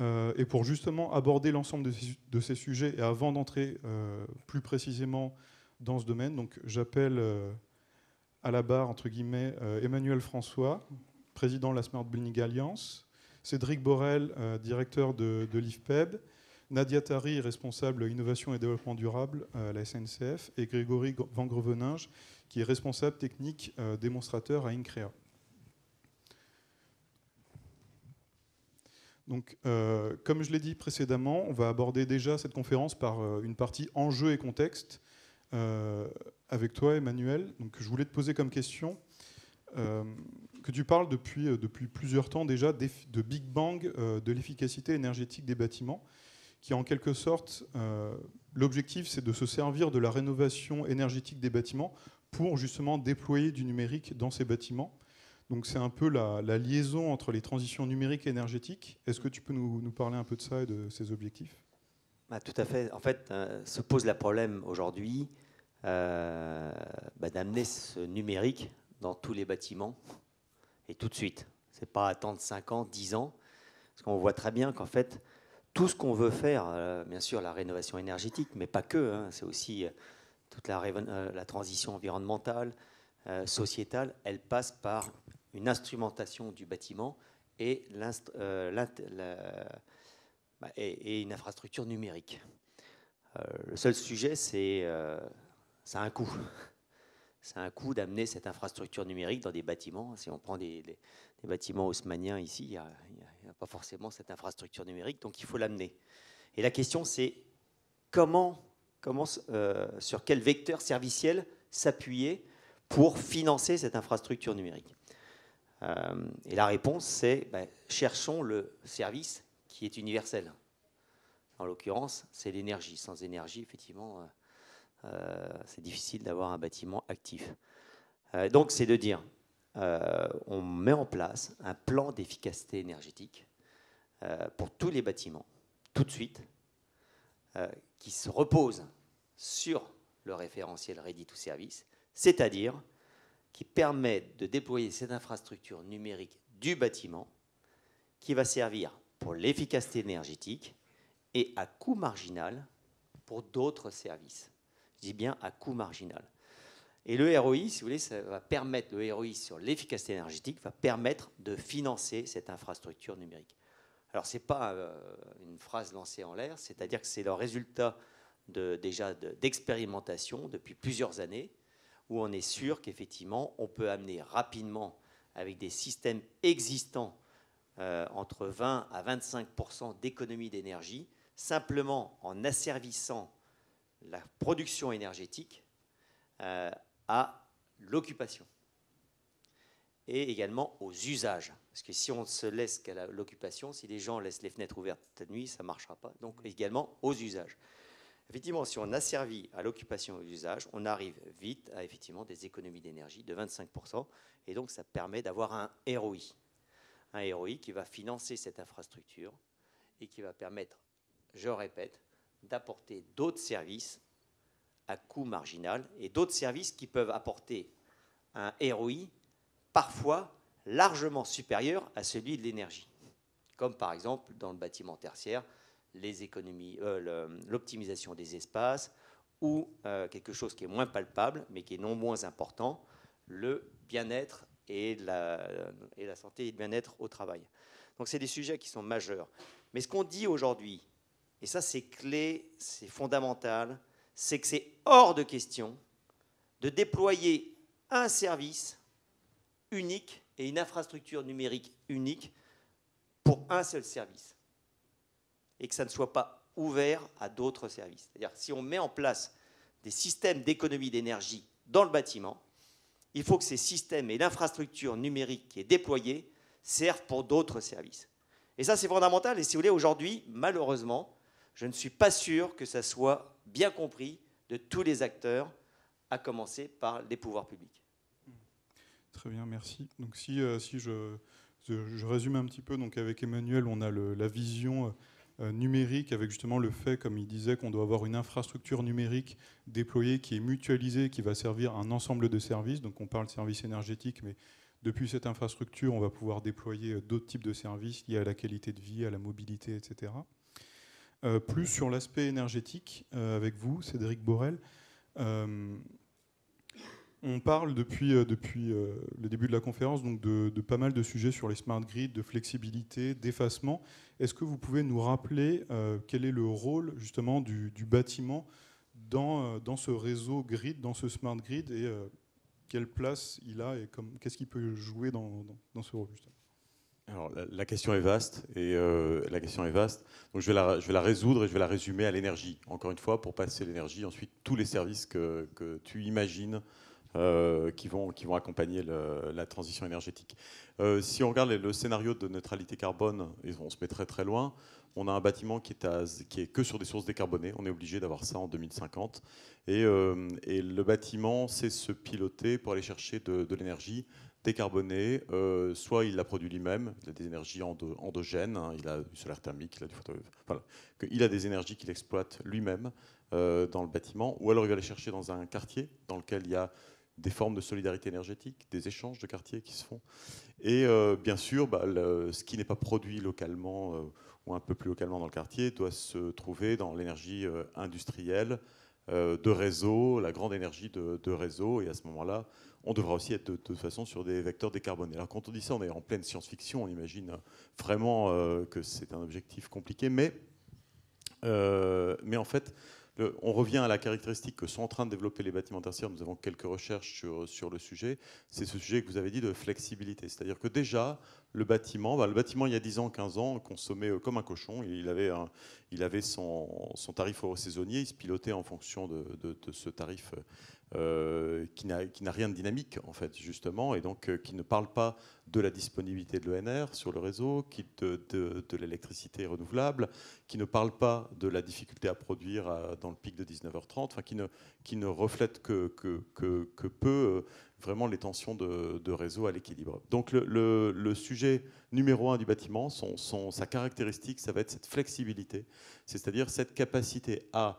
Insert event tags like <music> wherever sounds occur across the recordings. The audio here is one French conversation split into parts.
Euh, et pour justement aborder l'ensemble de, ces sujets, et avant d'entrer euh, plus précisément dans ce domaine, j'appelle euh, à la barre, entre guillemets, Emmanuel François, président de la Smart Building Alliance, Cédric Borel, directeur de, l'IFPEB, Nadia Tari, responsable innovation et développement durable à la SNCF, et Grégory Van Greveninge, qui est responsable technique démonstrateur à INCREA. Donc, euh, comme je l'ai dit précédemment, on va aborder déjà cette conférence par euh, une partie enjeux et contexte euh, avec toi, Emmanuel. Donc, je voulais te poser comme question que tu parles depuis, plusieurs temps déjà de Big Bang, de l'efficacité énergétique des bâtiments, qui en quelque sorte, l'objectif c'est de se servir de la rénovation énergétique des bâtiments pour justement déployer du numérique dans ces bâtiments. Donc c'est un peu la, liaison entre les transitions numériques et énergétiques. Est-ce que tu peux nous, parler un peu de ça et de ces objectifs bah, Tout à fait. En fait, euh, se pose le problème aujourd'hui euh, bah, d'amener ce numérique dans tous les bâtiments et tout de suite. Ce n'est pas attendre 5 ans, 10 ans, parce qu'on voit très bien qu'en fait, tout ce qu'on veut faire, euh, bien sûr la rénovation énergétique, mais pas que, hein, c'est aussi toute la, la transition environnementale, sociétale, elle passe par une instrumentation du bâtiment et, euh, bah, une infrastructure numérique. Euh, le seul sujet, c'est euh, ça a un coût. Ça <laughs> un coût d'amener cette infrastructure numérique dans des bâtiments. Si on prend des, bâtiments haussmanniens ici, il n'y a, pas forcément cette infrastructure numérique, donc il faut l'amener. Et la question, c'est comment euh, sur quel vecteur serviciel s'appuyer pour financer cette infrastructure numérique. Euh, et la réponse, c'est ben, cherchons le service qui est universel. En l'occurrence, c'est l'énergie. Sans énergie, effectivement, euh, euh, c'est difficile d'avoir un bâtiment actif. donc, c'est de dire, on met en place un plan d'efficacité énergétique pour tous les bâtiments, tout de suite, qui se repose sur le référentiel Ready to Service, c'est-à-dire qui permet de déployer cette infrastructure numérique du bâtiment qui va servir pour l'efficacité énergétique et à coût marginal pour d'autres services. Je dis bien à coût marginal. Et le ROI, si vous voulez, ça va permettre, le ROI sur l'efficacité énergétique va permettre de financer cette infrastructure numérique. Alors, ce n'est pas euh, une phrase lancée en l'air, c'est-à-dire que c'est le résultat de, déjà d'expérimentation depuis plusieurs années où on est sûr qu'effectivement, on peut amener rapidement, avec des systèmes existants, euh, entre 20 à 25 d'économie d'énergie, simplement en asservissant la production énergétique euh, à l'occupation et également aux usages. Parce que si on se laisse qu'à l'occupation, si les gens laissent les fenêtres ouvertes la nuit, ça ne marchera pas. Donc également aux usages. Effectivement, si on asservit à l'occupation et aux usages, on arrive vite à effectivement des économies d'énergie de 25%, et donc ça permet d'avoir un ROI. Un ROI qui va financer cette infrastructure et qui va permettre, je répète, d'apporter d'autres services à coût marginal et d'autres services qui peuvent apporter un ROI parfois largement supérieur à celui de l'énergie, comme par exemple dans le bâtiment tertiaire, euh, l'optimisation des espaces, ou euh, quelque chose qui est moins palpable, mais qui est non moins important, le bien-être et la, et la santé et le bien-être au travail. Donc c'est des sujets qui sont majeurs. Mais ce qu'on dit aujourd'hui, et ça c'est clé, c'est fondamental, c'est que c'est hors de question de déployer un service unique et une infrastructure numérique unique pour un seul service et que ça ne soit pas ouvert à d'autres services. C'est-à-dire si on met en place des systèmes d'économie d'énergie dans le bâtiment, il faut que ces systèmes et l'infrastructure numérique qui est déployée servent pour d'autres services. Et ça, c'est fondamental. Et si vous voulez, aujourd'hui, malheureusement, je ne suis pas sûr que ça soit bien compris de tous les acteurs, à commencer par les pouvoirs publics. Très bien, merci. Donc si, euh, je, résume un petit peu, donc avec Emmanuel, on a la vision... Euh, euh, numérique, avec justement le fait, comme il disait, qu'on doit avoir une infrastructure numérique déployée qui est mutualisée, qui va servir un ensemble de services. Donc on parle de services énergétiques, mais depuis cette infrastructure, on va pouvoir déployer euh, d'autres types de services liés à la qualité de vie, à la mobilité, etc. Euh, plus sur l'aspect énergétique, avec vous, Cédric Borel. On parle depuis, euh, depuis euh, le début de la conférence donc de, pas mal de sujets sur les smart grids, de flexibilité, d'effacement. Est-ce que vous pouvez nous rappeler euh, quel est le rôle justement du, bâtiment dans, ce réseau grid, dans ce smart grid, et quelle place il a et qu'est-ce qu'il peut jouer dans, ce rôle la, question est vaste et la question est vaste. Donc, je vais, la, je vais la résoudre et je vais la résumer à l'énergie. Encore une fois, pour passer l'énergie, ensuite tous les services que tu imagines euh, qui, vont, qui vont accompagner la transition énergétique. Euh, si on regarde le scénario de neutralité carbone, on se met très très loin, on a un bâtiment qui est, qui est que sur des sources décarbonées, on est obligé d'avoir ça en 2050, euh, et, le bâtiment sait se piloter pour aller chercher de, l'énergie décarbonée, soit il la produit lui-même, il a des énergies endogènes, hein, il a du solaire thermique, il a du Il a des énergies qu'il exploite lui-même dans le bâtiment, ou alors il va aller chercher dans un quartier dans lequel il y a des formes de solidarité énergétique, des échanges de quartiers qui se font. Et euh, bien sûr, bah, ce qui n'est pas produit localement euh, ou un peu plus localement dans le quartier doit se trouver dans l'énergie euh, industrielle de réseau, la grande énergie de, réseau. Et à ce moment-là, on devra aussi être de, toute façon sur des vecteurs décarbonés. Alors quand on dit ça, on est en pleine science-fiction, on imagine vraiment que c'est un objectif compliqué, mais, mais en fait, on revient à la caractéristique que sont en train de développer les bâtiments tertiaires. Nous avons quelques recherches sur, sur le sujet. C'est ce sujet que vous avez dit de flexibilité. C'est-à-dire que déjà, le bâtiment. Bah, le bâtiment, il y a 10 ans, 15 ans, consommait euh, comme un cochon. Il avait, il avait son, tarif tarif saisonnier, il se pilotait en fonction de, ce tarif euh, qui n'a rien de dynamique, en fait, justement, et donc euh, qui ne parle pas de la disponibilité de l'ENR sur le réseau, qui de, l'électricité renouvelable, qui ne parle pas de la difficulté à produire dans le pic de 19h30, qui ne, qui ne reflète que, que, que peu vraiment les tensions de, réseau à l'équilibre. Donc le, sujet numéro un du bâtiment, son, sa caractéristique, ça va être cette flexibilité, c'est-à-dire cette capacité à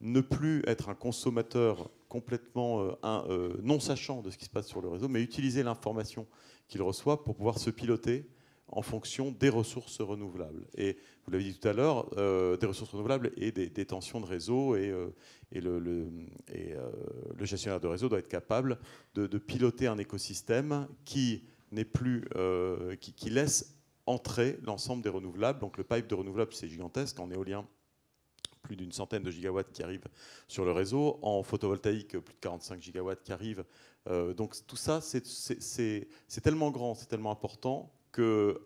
ne plus être un consommateur complètement euh, euh, non sachant de ce qui se passe sur le réseau, mais utiliser l'information qu'il reçoit pour pouvoir se piloter, en fonction des ressources renouvelables. Et vous l'avez dit tout à l'heure, euh, des ressources renouvelables et des, détentions tensions de réseau. Et, euh, euh, le, gestionnaire de réseau doit être capable de, piloter un écosystème qui n'est plus, qui, qui, laisse entrer l'ensemble des renouvelables. Donc le pipe de renouvelables, c'est gigantesque en éolien plus d'une centaine de gigawatts qui arrivent sur le réseau, en photovoltaïque, plus de 45 gigawatts qui arrivent. donc tout ça, c'est tellement grand, c'est tellement important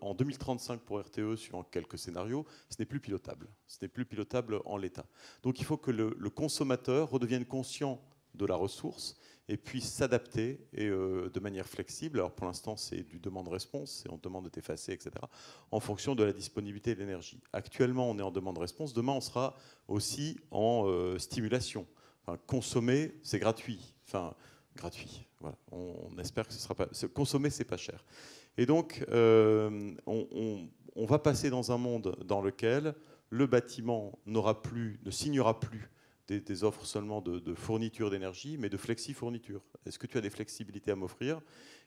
en 2035 pour RTE, suivant quelques scénarios, ce n'est plus pilotable. Ce n'est plus pilotable en l'état. Donc il faut que le, consommateur redevienne conscient de la ressource et puisse s'adapter et euh, de manière flexible. Alors pour l'instant, c'est du demande-réponse, c'est on demande de t'effacer, etc., en fonction de la disponibilité de l'énergie. Actuellement, on est en demande-réponse. Demain, on sera aussi en euh, stimulation. Enfin, consommer, c'est gratuit. Enfin, gratuit. Voilà. On, espère que ce sera pas. Consommer, c'est pas cher. Et donc, euh, on, va passer dans un monde dans lequel le bâtiment n'aura plus, ne signera plus des, offres seulement de, fourniture d'énergie, mais de flexi-fourniture. Est-ce que tu as des flexibilités à m'offrir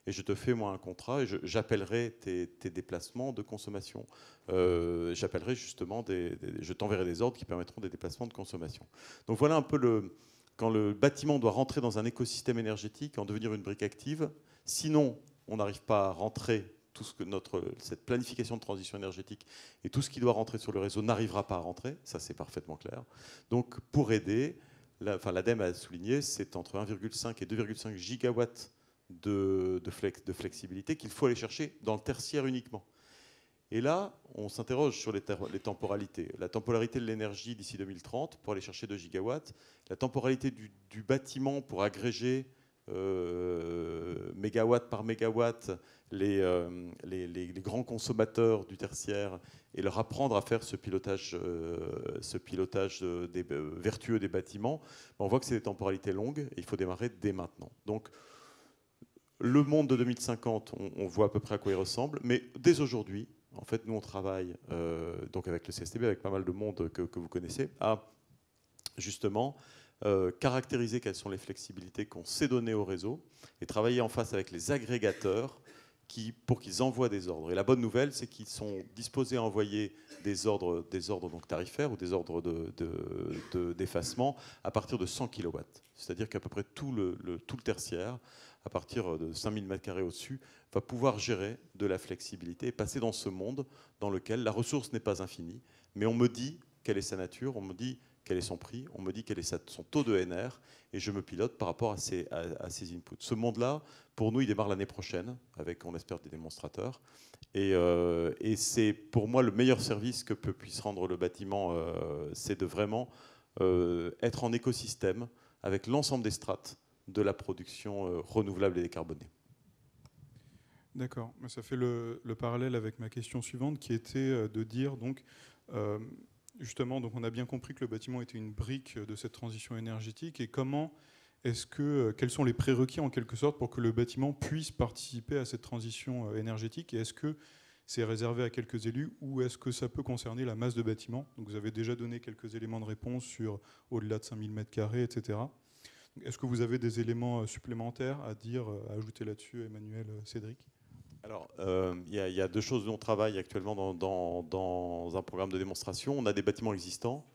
et je te fais moi un contrat et j'appellerai tes, déplacements de consommation. Euh, j'appellerai justement des, je t'enverrai des ordres qui permettront des déplacements de consommation. Donc voilà un peu le quand le bâtiment doit rentrer dans un écosystème énergétique, en devenir une brique active. Sinon, on n'arrive pas à rentrer tout ce que notre, cette planification de transition énergétique et tout ce qui doit rentrer sur le réseau n'arrivera pas à rentrer, ça c'est parfaitement clair. Donc pour aider, la, l'ADEME a souligné, c'est entre 1,5 et 2,5 gigawatts de, flexibilité qu'il faut aller chercher dans le tertiaire uniquement. Et là, on s'interroge sur les, temporalités. La temporalité de l'énergie d'ici 2030 pour aller chercher 2 gigawatts, la temporalité du bâtiment pour agréger euh, mégawatt par mégawatt euh, les, grands consommateurs du tertiaire et leur apprendre à faire ce pilotage, euh, ce pilotage des, vertueux des bâtiments, ben, on voit que c'est des temporalités longues et il faut démarrer dès maintenant. Donc, le monde de 2050, on, voit à peu près à quoi il ressemble, mais dès aujourd'hui, en fait, nous, on travaille donc avec le CSTB, avec pas mal de monde que, que vous connaissez, à justement euh, caractériser quelles sont les flexibilités qu'on sait donner au réseau et travailler en face avec les agrégateurs qui, pour qu'ils envoient des ordres. Et la bonne nouvelle, c'est qu'ils sont disposés à envoyer des ordres, des ordres donc tarifaires ou des ordres d'effacement de, de, à partir de 100 kW. C'est-à-dire qu'à peu près tout le, tout le tertiaire, à partir de 5000 m2 au-dessus, va pouvoir gérer de la flexibilité et passer dans ce monde dans lequel la ressource n'est pas infinie, mais on me dit quelle est sa nature, on me dit quel est son prix, on me dit quel est son taux de NR, et je me pilote par rapport à ces, inputs. Ce monde-là, pour nous, il démarre l'année prochaine, avec, on espère, des démonstrateurs. Et, euh, c'est pour moi le meilleur service que peut, puisse rendre le bâtiment, euh, c'est de vraiment euh, être en écosystème avec l'ensemble des strates de la production renouvelable et décarbonée. D'accord, ça fait le, parallèle avec ma question suivante qui était de dire donc justement, donc on a bien compris que le bâtiment était une brique de cette transition énergétique et comment est-ce que euh, quels sont les prérequis en quelque sorte pour que le bâtiment puisse participer à cette transition euh, énergétique et est-ce que c'est réservé à quelques élus ou est-ce que ça peut concerner la masse de bâtiments Donc vous avez déjà donné quelques éléments de réponse sur au-delà de 5000 m carrés, etc. Est-ce que vous avez des éléments euh, supplémentaires à dire, à ajouter là-dessus, Emmanuel, Cédric alors, euh, il y, a deux choses dont on travaille actuellement dans, un programme de démonstration. On a des bâtiments existants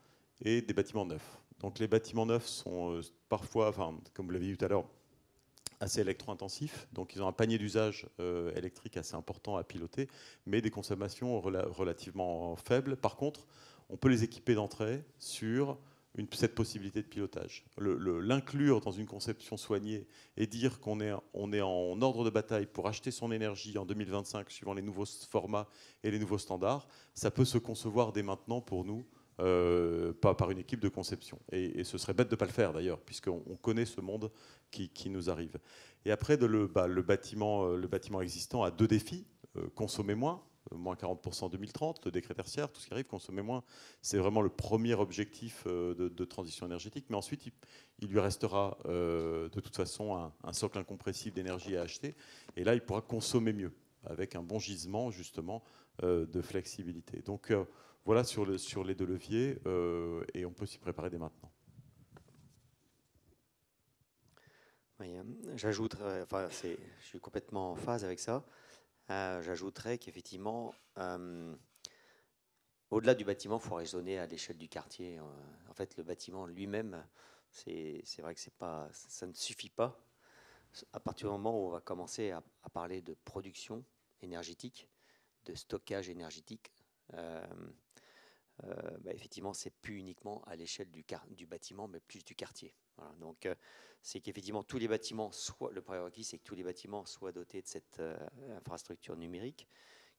et des bâtiments neufs. Donc les bâtiments neufs sont euh, parfois, comme vous l'avez vu tout à l'heure, assez électro-intensifs. Donc ils ont un panier d'usage euh, électrique assez important à piloter, mais des consommations relativement faibles. Par contre, on peut les équiper d'entrée sur cette possibilité de pilotage. L'inclure dans une conception soignée et dire qu'on est, on est en ordre de bataille pour acheter son énergie en 2025 suivant les nouveaux formats et les nouveaux standards, ça peut se concevoir dès maintenant pour nous. Euh, pas par une équipe de conception. Et, ce serait bête de ne pas le faire d'ailleurs, puisqu'on connaît ce monde qui, nous arrive. Et après, bah, le, bâtiment, euh, le bâtiment existant a deux défis, euh, consommer moins euh, moins 40% en 2030, le décret tertiaire, tout ce qui arrive, consommer moins. C'est vraiment le premier objectif euh, de, transition énergétique. Mais ensuite, il, lui restera euh, de toute façon un, socle incompressible d'énergie à acheter. Et là, il pourra consommer mieux, avec un bon gisement, justement, de flexibilité. Donc voilà sur, sur, les deux leviers, et on peut s'y préparer dès maintenant. j'ajoute, je suis complètement en phase avec ça. Euh, j'ajouterais qu'effectivement, euh, au-delà du bâtiment, il faut raisonner à l'échelle du quartier. Euh, en fait, le bâtiment lui-même, c'est vrai que pas, ça ne suffit pas. À partir du moment où on va commencer à, parler de production énergétique, de stockage énergétique, effectivement, ce n'est effectivement, c'est plus uniquement à l'échelle du, du, bâtiment, mais plus du quartier donc, euh, c'est qu'effectivement, tous les bâtiments soient, le priorité, c'est que tous les bâtiments soient dotés de cette euh, infrastructure numérique.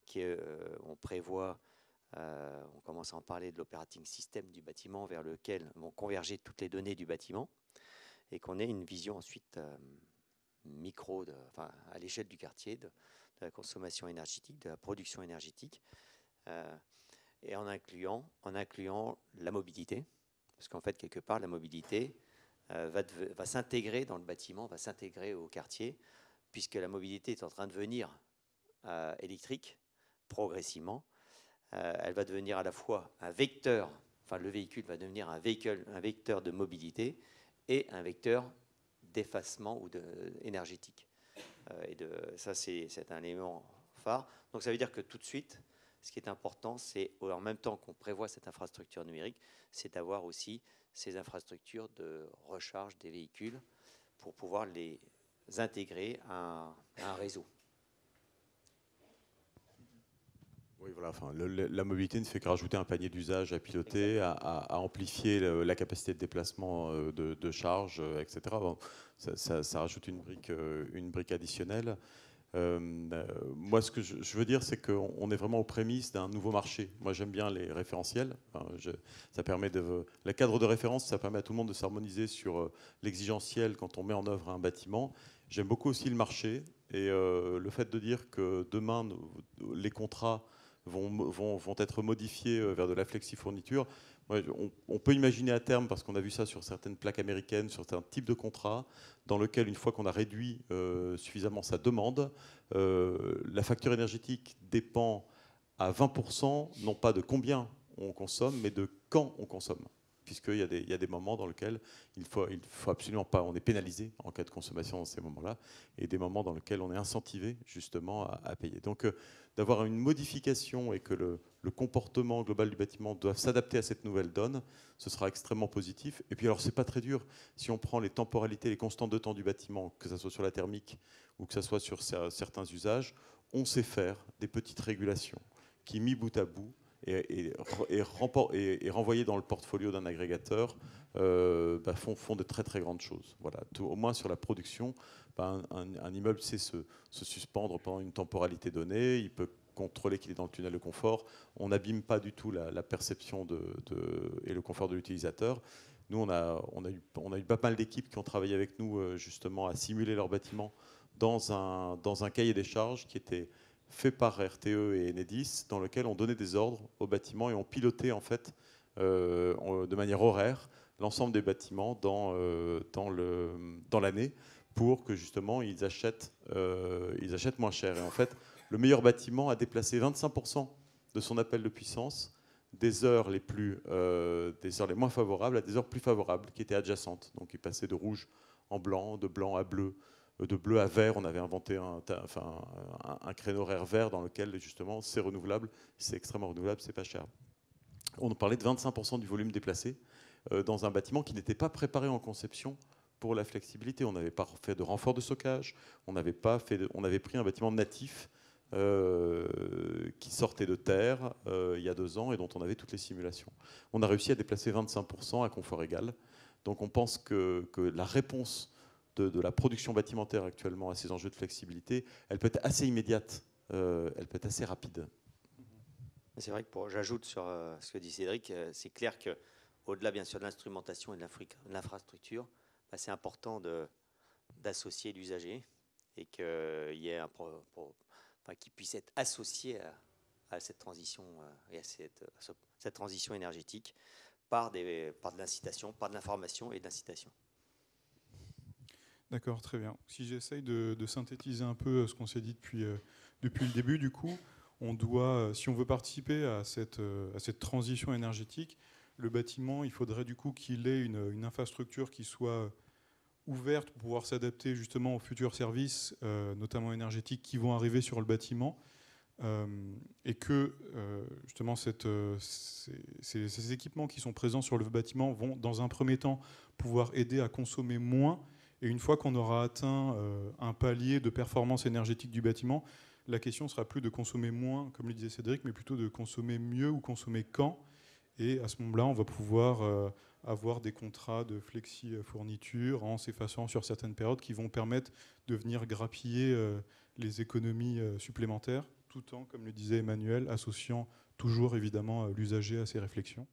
Qui, euh, on prévoit, on commence à en parler de l'operating system du bâtiment vers lequel vont converger toutes les données du bâtiment et qu'on ait une vision ensuite micro, de, à l'échelle du quartier, de, la consommation énergétique, de la production énergétique, et en incluant, en incluant la mobilité. Parce qu'en fait, quelque part, la mobilité, euh, va, s'intégrer dans le bâtiment, va s'intégrer au quartier, puisque la mobilité est en train de venir euh, électrique progressivement. Euh, elle va devenir à la fois un vecteur, enfin le véhicule va devenir un, véhicule, un vecteur de mobilité et un vecteur d'effacement ou de, énergétique. et de, ça, c'est un élément phare. Donc ça veut dire que tout de suite, ce qui est important, c'est en même temps qu'on prévoit cette infrastructure numérique, c'est d'avoir aussi ces infrastructures de recharge des véhicules pour pouvoir les intégrer à un, réseau. Oui, voilà, la mobilité ne fait que rajouter un panier d'usage à piloter, à, amplifier la capacité de déplacement euh, de, charge, euh, etc. ça, rajoute une brique euh, additionnelle. Euh, euh, moi, ce que je, veux dire, c'est qu'on est vraiment aux prémices d'un nouveau marché. Moi, j'aime bien les référentiels. ça permet de, le cadre de référence, ça permet à tout le monde de s'harmoniser sur euh, l'exigentiel quand on met en œuvre un bâtiment. J'aime beaucoup aussi le marché et le fait de dire que demain, les contrats vont, vont, vont être modifiés vers de la flexi-fourniture on, peut imaginer à terme, parce qu'on a vu ça sur certaines plaques américaines, sur certains types de contrats, dans lequel une fois qu'on a réduit euh, suffisamment sa demande, euh, la facture énergétique dépend à 20%, non pas de combien on consomme, mais de quand on consomme puisqu'il y, a des, il y a des moments dans lesquels il faut, faut absolument pas, on est pénalisé en cas de consommation dans ces moments-là, et des moments dans lesquels on est incentivé justement à, payer. Donc euh, d'avoir une modification et que le, comportement global du bâtiment doit s'adapter à cette nouvelle donne, ce sera extrêmement positif. Et puis alors c'est pas très dur, si on prend les temporalités, les constantes de temps du bâtiment, que ce soit sur la thermique ou que ce soit sur certains usages, on sait faire des petites régulations qui, mis bout à bout, et, et, renvoyés dans le portfolio d'un agrégateur euh, bah, font, de très très grandes choses. Voilà. au moins sur la production, bah, un, immeuble sait se, suspendre pendant une temporalité donnée, il peut contrôler qu'il est dans le tunnel de confort. On n'abîme pas du tout la, perception de, de, et le confort de l'utilisateur. Nous, on a, on, a eu, on a eu pas mal d'équipes qui ont travaillé avec nous euh, justement à simuler leur bâtiment dans un, dans un cahier des charges qui était fait par RTE et Enedis, dans lequel on donnait des ordres aux bâtiments et on pilotait en fait euh, de manière horaire l'ensemble des bâtiments euh, dans, le, dans l'année pour que justement ils achètent, euh, ils achètent moins cher. Et en fait, le meilleur bâtiment a déplacé 25% de son appel de puissance des heures les plus des heures les moins favorables à des heures plus favorables qui étaient adjacentes. Donc il passait de rouge en blanc, de blanc à bleu, de bleu à vert, on avait inventé un, enfin, un, créneau horaire vert dans lequel justement c'est renouvelable, c'est extrêmement renouvelable, c'est pas cher. On parlait de 25% du volume déplacé euh, dans un bâtiment qui n'était pas préparé en conception pour la flexibilité. On n'avait pas fait de renfort de stockage, on avait, pas fait on avait pris un bâtiment natif euh, qui sortait de terre euh, il y a deux ans et dont on avait toutes les simulations. On a réussi à déplacer 25% à confort égal. Donc on pense que la réponse de, la production bâtimentaire actuellement à ces enjeux de flexibilité, elle peut être assez immédiate, euh, elle peut être assez rapide. C'est vrai que j'ajoute sur euh, ce que dit Cédric, euh, c'est clair que au-delà bien sûr de l'instrumentation et de l'infrastructure, bah, c'est important d'associer l'usager et qu'il puisse être associé à, cette transition et à transition énergétique par, des, par de l'incitation, par de l'information et d'incitation D'accord, très bien. Si j'essaye de, synthétiser un peu euh, ce qu'on s'est dit depuis, euh, depuis le début, du coup, on doit, euh, si on veut participer à cette, à cette transition énergétique, le bâtiment, il faudrait du coup qu'il ait une, infrastructure qui soit ouverte pour pouvoir s'adapter justement aux futurs services, notamment énergétiques, qui vont arriver sur le bâtiment, et que justement ces, équipements qui sont présents sur le bâtiment vont dans un premier temps pouvoir aider à consommer moins, et une fois qu'on aura atteint euh, un palier de performance énergétique du bâtiment, la question sera plus de consommer moins, comme le disait Cédric, mais plutôt de consommer mieux ou consommer quand. Et à ce moment-là, on va pouvoir euh, avoir des contrats de flexi-fourniture en s'effaçant sur certaines périodes qui vont permettre de venir grappiller euh, les économies supplémentaires, tout en, comme le disait Emmanuel, associant toujours évidemment l'usager à ses réflexions.